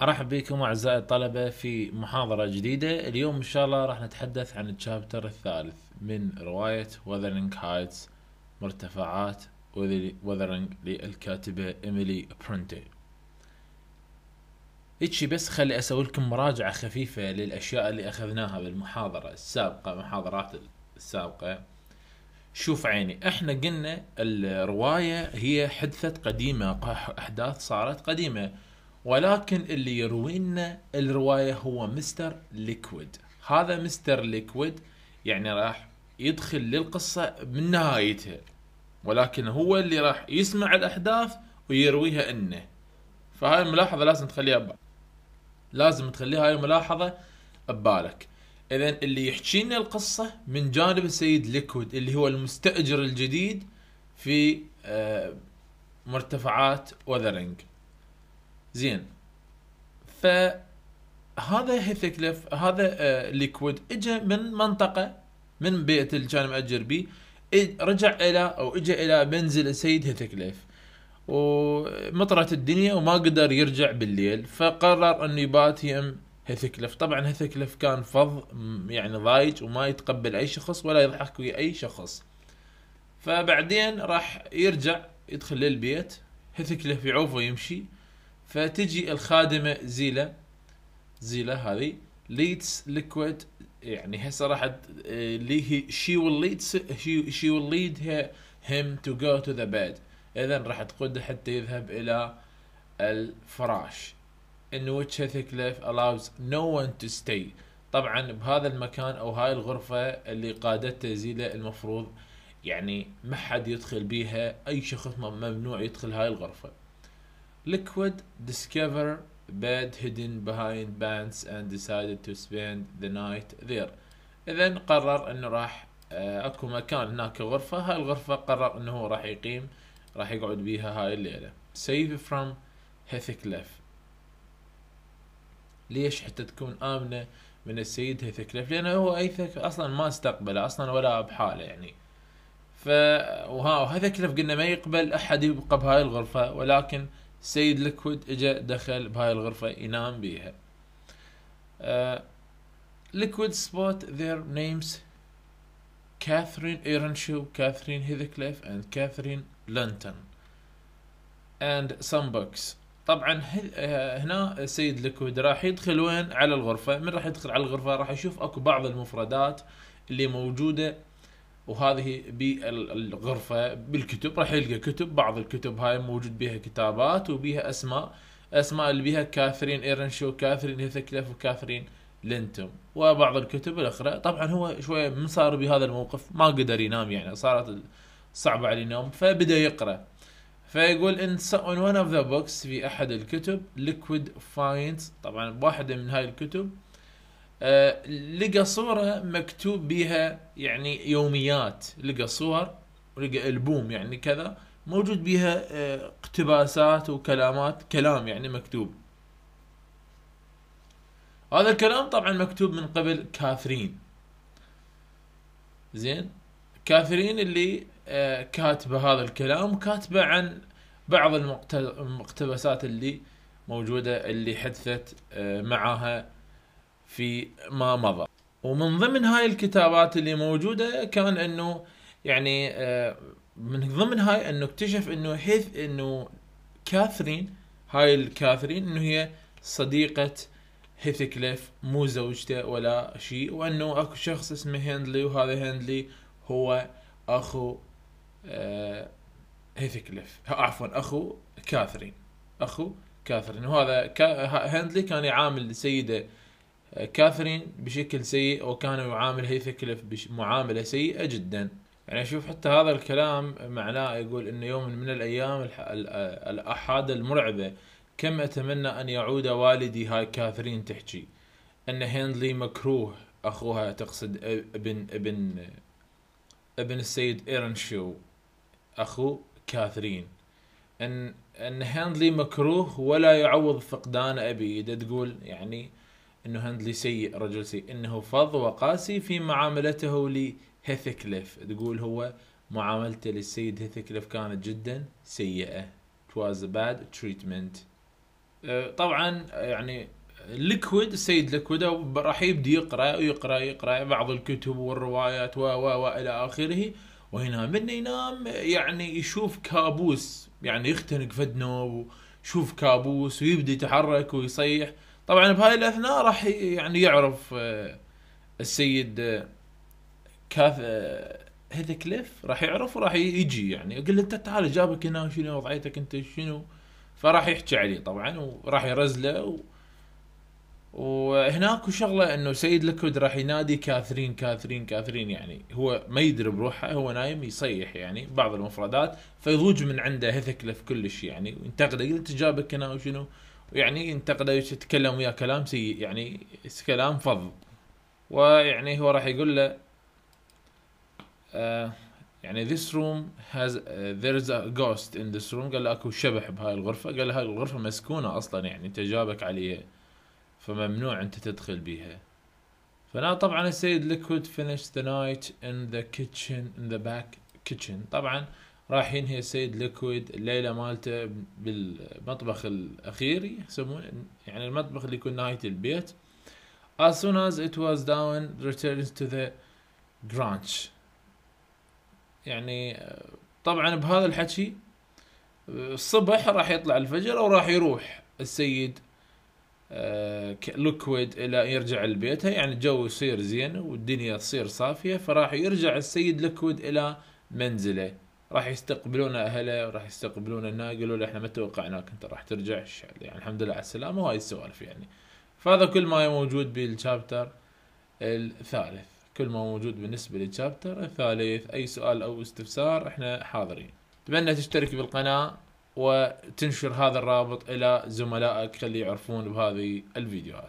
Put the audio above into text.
ارحب بكم اعزائي الطلبه في محاضره جديده اليوم ان شاء الله راح نتحدث عن الشابتر الثالث من روايه وذرنج هايتس مرتفعات وذرنج للكاتبه ايميلي برونتي هيجي بس خلي اسوي لكم مراجعه خفيفه للاشياء اللي اخذناها بالمحاضره السابقه محاضرات السابقه شوف عيني احنا قلنا الروايه هي حدثه قديمه احداث صارت قديمه ولكن اللي يروي لنا الروايه هو مستر ليكويد هذا مستر ليكويد يعني راح يدخل للقصه من نهايتها ولكن هو اللي راح يسمع الاحداث ويرويها انه فهاي الملاحظه لازم تخليها ببالك لازم تخليها هاي الملاحظه ببالك اذا اللي يحكي لنا القصه من جانب السيد ليكويد اللي هو المستاجر الجديد في آه، مرتفعات وذرنج زين فهذا هيثكلف هذا ليكويد آه، اجى من منطقه من بيت اللي كان مأجر بيه رجع الى او اجى الى منزل السيد هيثكلف ومطرت الدنيا وما قدر يرجع بالليل فقرر انه يبات يم هيثكلف طبعا هيثكلف كان فظ يعني ضايج وما يتقبل اي شخص ولا يضحك ويا اي شخص فبعدين راح يرجع يدخل للبيت هيثكلف يعوفه يمشي فتجي الخادمه زيلا زيلا هذه ليتس ليكويد يعني هسه راح اللي هي شي ويل ليد شي ويل ليد هيم تو جو تو ذا بيد اذا راح تقوده حتى يذهب الى الفراش ان ويتش which ليف الاوز نو one تو ستي طبعا بهذا المكان او هاي الغرفة اللي قادته زيلا المفروض يعني ما حد يدخل بيها اي شخص ممنوع يدخل هاي الغرفة Liquid discover bed hidden behind pants and decided to spend the night there. إذا قرر إنه راح اكو آه، مكان هناك غرفة هاي الغرفة قرر إنه هو راح يقيم راح يقعد بيها هاي الليلة. Save from هيثكليف. ليش حتى تكون آمنة من السيد هيثكليف؟ لأنه هو أيثك أصلا ما استقبله أصلا ولا بحاله يعني. ف وها هيثكليف قلنا ما يقبل أحد يبقى بهاي الغرفة ولكن سيد ليكويد اجا دخل بهاي الغرفة ينام بيها آه، ليكويد سبوت ذير نيمز كاثرين ايرنشو كاثرين هيذكليف اند كاثرين لنتن اند سم بوكس طبعا آه، هنا السيد ليكويد راح يدخل وين على الغرفة من راح يدخل على الغرفة راح يشوف اكو بعض المفردات اللي موجودة وهذه بالغرفة بالكتب راح يلقى كتب بعض الكتب هاي موجود بها كتابات وبها أسماء أسماء اللي بها كاثرين إيرنشو كاثرين هيثكليف وكاثرين لينتوم وبعض الكتب الأخرى طبعا هو شوية من صار بهذا الموقف ما قدر ينام يعني صارت صعبة عليه النوم فبدأ يقرأ فيقول ان in one of the books في احد الكتب liquid finds طبعا واحدة من هاي الكتب آه، لقى صوره مكتوب بها يعني يوميات لقى صور ولقى البوم يعني كذا موجود بها آه، اقتباسات وكلامات كلام يعني مكتوب هذا الكلام طبعا مكتوب من قبل كاثرين زين كاثرين اللي آه، كاتبه هذا الكلام كاتبه عن بعض المقتبسات اللي موجوده اللي حدثت معاها في ما مضى ومن ضمن هاي الكتابات اللي موجوده كان انه يعني آه، من ضمن هاي انه اكتشف انه حيث انه كاثرين هاي الكاثرين انه هي صديقه هيثكليف مو زوجته ولا شيء وانه اكو شخص اسمه هندلي وهذا هندلي هو اخو آه، هيثكليف عفوا اخو كاثرين اخو كاثرين وهذا كا هندلي كان يعامل سيده كاثرين بشكل سيء وكان يعامل هيثكلف معامله سيئه جدا يعني اشوف حتى هذا الكلام معناه يقول انه يوم من الايام الأحاد المرعبه كم اتمنى ان يعود والدي هاي كاثرين تحكي ان هندلي مكروه اخوها تقصد ابن ابن ابن السيد ايرنشو اخو كاثرين ان ان هندلي مكروه ولا يعوض فقدان ابي تقول يعني انه هندلي سيء رجل سيء انه فظ وقاسي في معاملته لهيثكليف تقول هو معاملته للسيد هيثكليف كانت جدا سيئه It was a bad treatment أه، طبعا يعني ليكويد السيد ليكويد راح يبدي يقرا ويقرا يقرا بعض الكتب والروايات و و والى اخره وهنا من ينام يعني يشوف كابوس يعني يختنق فد نوم ويشوف كابوس ويبدي يتحرك ويصيح طبعا بهاي الاثناء راح يعني يعرف آه، السيد آه، كاف آه، كليف راح يعرف وراح يجي يعني يقول له انت تعال جابك هنا شنو وضعيتك انت شنو فراح يحكي عليه طبعا وراح يرزله و... وهناك شغله انه سيد لكود راح ينادي كاثرين كاثرين كاثرين يعني هو ما يدري بروحه هو نايم يصيح يعني بعض المفردات فيضوج من عنده هيثكلف كلش يعني وينتقده يقول انت جابك هنا وشنو ويعني ينتقده يتكلم وياه كلام سيء يعني كلام فظ ويعني هو راح يقول له آه، يعني this room has uh, there is a ghost in this room قال له اكو شبح بهاي الغرفه قال له هاي الغرفه مسكونه اصلا يعني انت جابك عليها فممنوع انت تدخل بيها فانا طبعا السيد ليكويد finished the night in the kitchen in the back kitchen طبعا راح ينهي السيد ليكويد الليله مالته بالمطبخ الاخير يسمونه يعني المطبخ اللي يكون نهايه البيت as soon as it was down returns to the branch يعني طبعا بهذا الحكي الصبح راح يطلع الفجر او راح يروح السيد آه، لوكويد الى يرجع لبيته يعني الجو يصير زين والدنيا تصير صافيه فراح يرجع السيد لوكويد الى منزله راح يستقبلون اهله وراح يستقبلون الناقل قالوا له احنا ما توقعناك انت راح ترجع يعني الحمد لله على السلامه وهاي السوالف يعني فهذا كل ما موجود بالشابتر الثالث كل ما موجود بالنسبه للشابتر الثالث اي سؤال او استفسار احنا حاضرين اتمنى تشترك بالقناه وتنشر هذا الرابط الى زملائك خلي يعرفون بهذه الفيديوهات